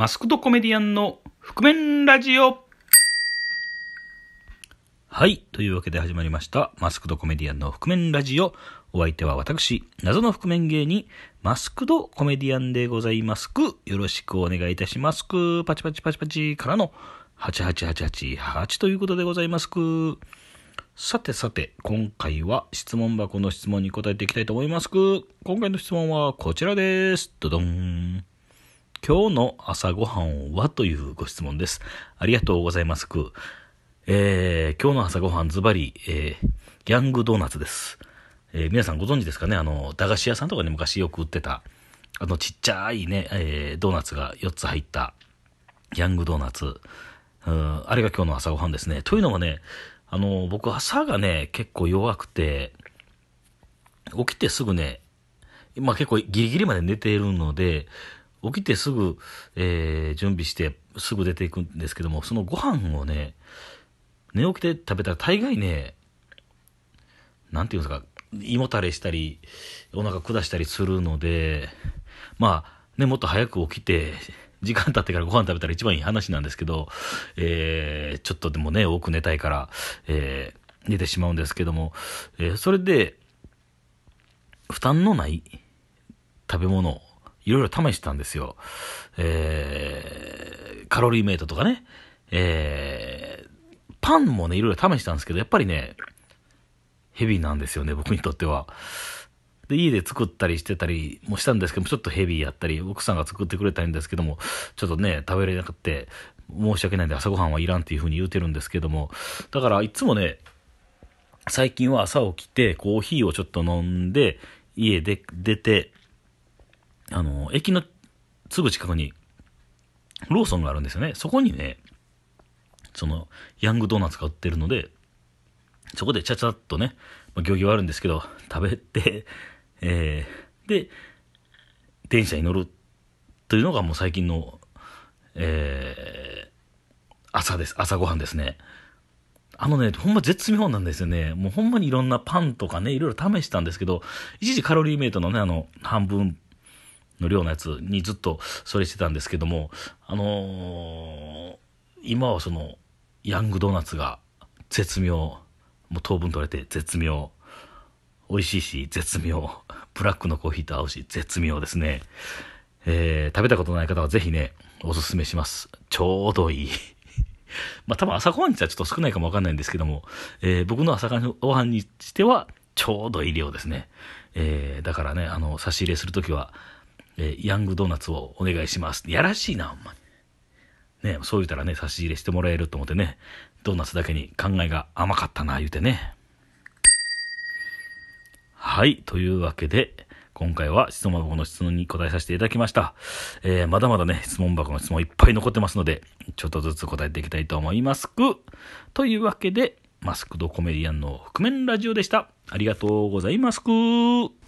マスクドコメディアンの覆面ラジオはい。というわけで始まりました。マスクドコメディアンの覆面ラジオ。お相手は私、謎の覆面芸人、マスクドコメディアンでございますく。よろしくお願いいたしますく。パチパチパチパチからの88888ということでございますく。さてさて、今回は質問箱の質問に答えていきたいと思いますく。今回の質問はこちらです。ドドン。今日の朝ごはんはというご質問です。ありがとうございますく。えー、今日の朝ごはんズバリ、えー、ギャングドーナツです。えー、皆さんご存知ですかねあの、駄菓子屋さんとかに昔よく売ってた、あのちっちゃいね、えー、ドーナツが4つ入った、ギャングドーナツ。うん、あれが今日の朝ごはんですね。というのもね、あの、僕朝がね、結構弱くて、起きてすぐね、まあ結構ギリギリまで寝ているので、起きてすぐ、えー、準備してすぐ出ていくんですけども、そのご飯をね、寝起きで食べたら大概ね、なんていうんですか、胃もたれしたり、お腹下したりするので、まあ、ね、もっと早く起きて、時間経ってからご飯食べたら一番いい話なんですけど、えー、ちょっとでもね、多く寝たいから、えー、寝てしまうんですけども、えー、それで、負担のない食べ物いろいろ試したんですよ。えー、カロリーメイトとかね。えー、パンもね、いろいろ試したんですけど、やっぱりね、ヘビーなんですよね、僕にとっては。で、家で作ったりしてたりもしたんですけども、ちょっとヘビーやったり、奥さんが作ってくれたんですけども、ちょっとね、食べれなくて、申し訳ないんで朝ごはんはいらんっていうふうに言うてるんですけども、だからいつもね、最近は朝起きて、コーヒーをちょっと飲んで、家で出て、あの、駅のすぐ近くに、ローソンがあるんですよね。そこにね、その、ヤングドーナツが売ってるので、そこでちゃちゃっとね、まあ、行儀はあるんですけど、食べて、えー、で、電車に乗るというのがもう最近の、えー、朝です。朝ごはんですね。あのね、ほんま絶妙なんですよね。もうほんまにいろんなパンとかね、いろいろ試したんですけど、一時カロリーメイトのね、あの、半分の量のやつにずっとそれしてたんですけども、あのー、今はその、ヤングドーナツが絶妙、もう糖分取れて絶妙、美味しいし絶妙、ブラックのコーヒーと合うし絶妙ですね。えー、食べたことない方はぜひね、おすすめします。ちょうどいい。まあ多分朝ごはんにしてはちょっと少ないかもわかんないんですけども、えー、僕の朝ごはんにしてはちょうどいい量ですね。えー、だからね、あの、差し入れするときは、えー、ヤングドーナツをお願いします。やらしいな、ほんまに。ね、そう言うたらね、差し入れしてもらえると思ってね、ドーナツだけに考えが甘かったな、言うてね。はい、というわけで、今回は質問箱の質問に答えさせていただきました。えー、まだまだね、質問箱の質問いっぱい残ってますので、ちょっとずつ答えていきたいと思いますく。というわけで、マスクドコメディアンの覆面ラジオでした。ありがとうございますく。